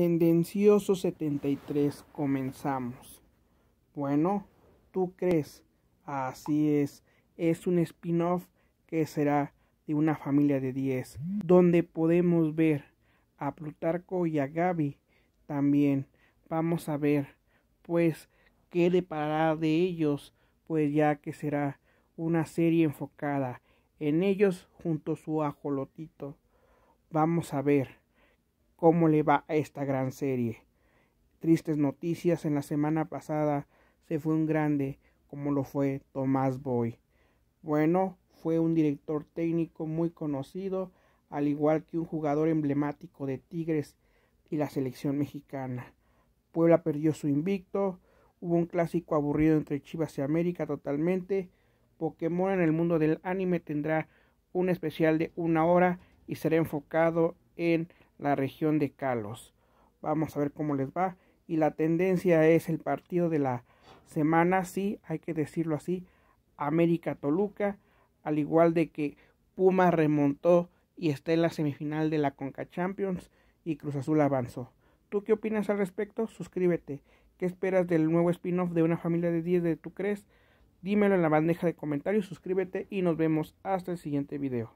Tendencioso 73, comenzamos. Bueno, tú crees, así es, es un spin-off que será de una familia de 10, donde podemos ver a Plutarco y a Gaby también. Vamos a ver, pues, qué deparará de ellos, pues ya que será una serie enfocada en ellos junto a su ajolotito. Vamos a ver cómo le va a esta gran serie. Tristes noticias, en la semana pasada se fue un grande como lo fue Tomás Boy. Bueno, fue un director técnico muy conocido, al igual que un jugador emblemático de Tigres y la selección mexicana. Puebla perdió su invicto, hubo un clásico aburrido entre Chivas y América totalmente. Pokémon en el mundo del anime tendrá un especial de una hora y será enfocado en la región de Calos. Vamos a ver cómo les va. Y la tendencia es el partido de la semana, sí, hay que decirlo así, América Toluca, al igual de que Puma remontó y está en la semifinal de la Conca Champions y Cruz Azul avanzó. ¿Tú qué opinas al respecto? Suscríbete. ¿Qué esperas del nuevo spin-off de una familia de 10 de tu crees? Dímelo en la bandeja de comentarios, suscríbete y nos vemos hasta el siguiente video.